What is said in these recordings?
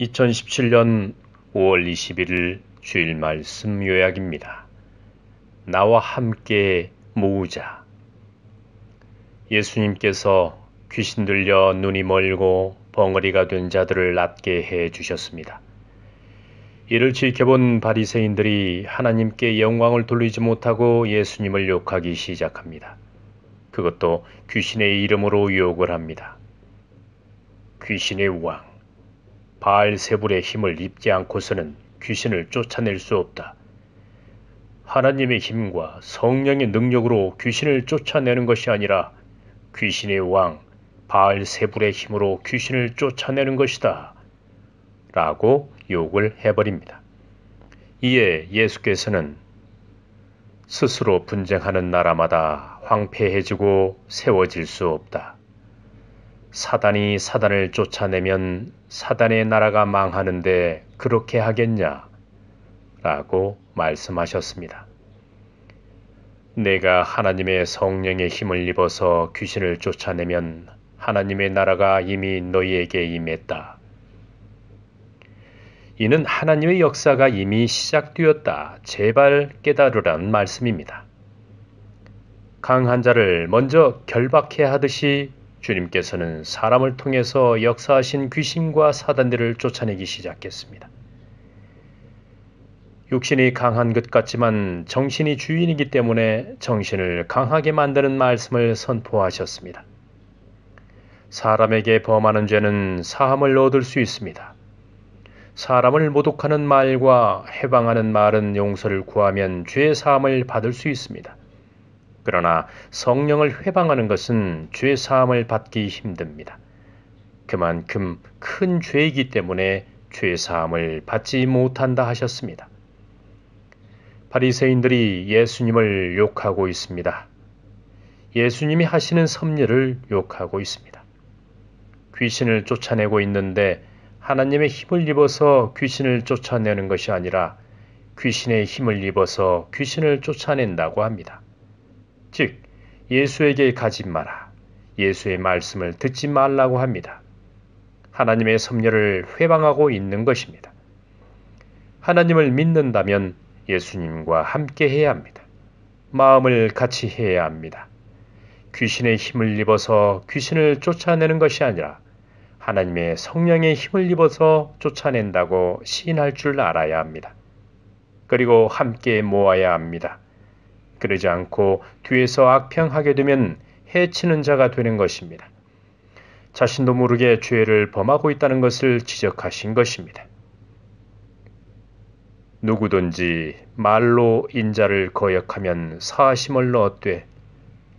2017년 5월 21일 주일 말씀 요약입니다. 나와 함께 모으자. 예수님께서 귀신 들려 눈이 멀고 벙어리가 된 자들을 낫게 해 주셨습니다. 이를 지켜본 바리새인들이 하나님께 영광을 돌리지 못하고 예수님을 욕하기 시작합니다. 그것도 귀신의 이름으로 욕을 합니다. 귀신의 왕, 바알세불의 힘을 입지 않고서는 귀신을 쫓아낼 수 없다. 하나님의 힘과 성령의 능력으로 귀신을 쫓아내는 것이 아니라 귀신의 왕 바알세불의 힘으로 귀신을 쫓아내는 것이다. 라고 욕을 해버립니다. 이에 예수께서는 스스로 분쟁하는 나라마다 황폐해지고 세워질 수 없다. 사단이 사단을 쫓아내면 사단의 나라가 망하는데 그렇게 하겠냐? 라고 말씀하셨습니다. 내가 하나님의 성령의 힘을 입어서 귀신을 쫓아내면 하나님의 나라가 이미 너희에게 임했다. 이는 하나님의 역사가 이미 시작되었다. 제발 깨달으라는 말씀입니다. 강한 자를 먼저 결박해 하듯이 주님께서는 사람을 통해서 역사하신 귀신과 사단들을 쫓아내기 시작했습니다. 육신이 강한 것 같지만 정신이 주인이기 때문에 정신을 강하게 만드는 말씀을 선포하셨습니다. 사람에게 범하는 죄는 사함을 얻을 수 있습니다. 사람을 모독하는 말과 해방하는 말은 용서를 구하면 죄의 사함을 받을 수 있습니다. 그러나 성령을 회방하는 것은 죄 사함을 받기 힘듭니다. 그만큼 큰 죄이기 때문에 죄 사함을 받지 못한다 하셨습니다. 바리새인들이 예수님을 욕하고 있습니다. 예수님이 하시는 섭리를 욕하고 있습니다. 귀신을 쫓아내고 있는데 하나님의 힘을 입어서 귀신을 쫓아내는 것이 아니라 귀신의 힘을 입어서 귀신을 쫓아낸다고 합니다. 즉 예수에게 가지 마라. 예수의 말씀을 듣지 말라고 합니다. 하나님의 섭리를 회방하고 있는 것입니다. 하나님을 믿는다면 예수님과 함께 해야 합니다. 마음을 같이 해야 합니다. 귀신의 힘을 입어서 귀신을 쫓아내는 것이 아니라 하나님의 성령의 힘을 입어서 쫓아낸다고 시인할 줄 알아야 합니다. 그리고 함께 모아야 합니다. 그러지 않고 뒤에서 악평하게 되면 해치는 자가 되는 것입니다. 자신도 모르게 죄를 범하고 있다는 것을 지적하신 것입니다. 누구든지 말로 인자를 거역하면 사심을 얻되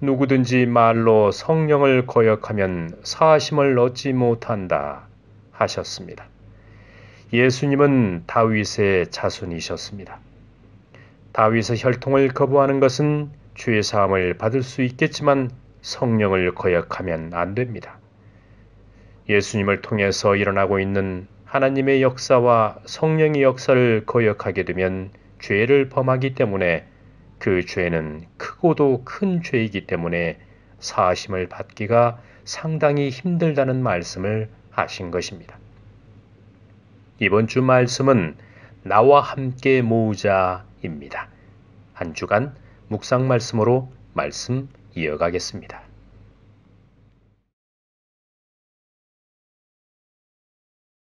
누구든지 말로 성령을 거역하면 사심을 얻지 못한다 하셨습니다. 예수님은 다윗의 자손이셨습니다. 다윗의 혈통을 거부하는 것은 죄 사함을 받을 수 있겠지만 성령을 거역하면 안 됩니다. 예수님을 통해서 일어나고 있는 하나님의 역사와 성령의 역사를 거역하게 되면 죄를 범하기 때문에 그 죄는 크고도 큰 죄이기 때문에 사심을 받기가 상당히 힘들다는 말씀을 하신 것입니다. 이번 주 말씀은 나와 함께 모으자 입니다. 한 주간 묵상 말씀으로 말씀 이어가겠습니다.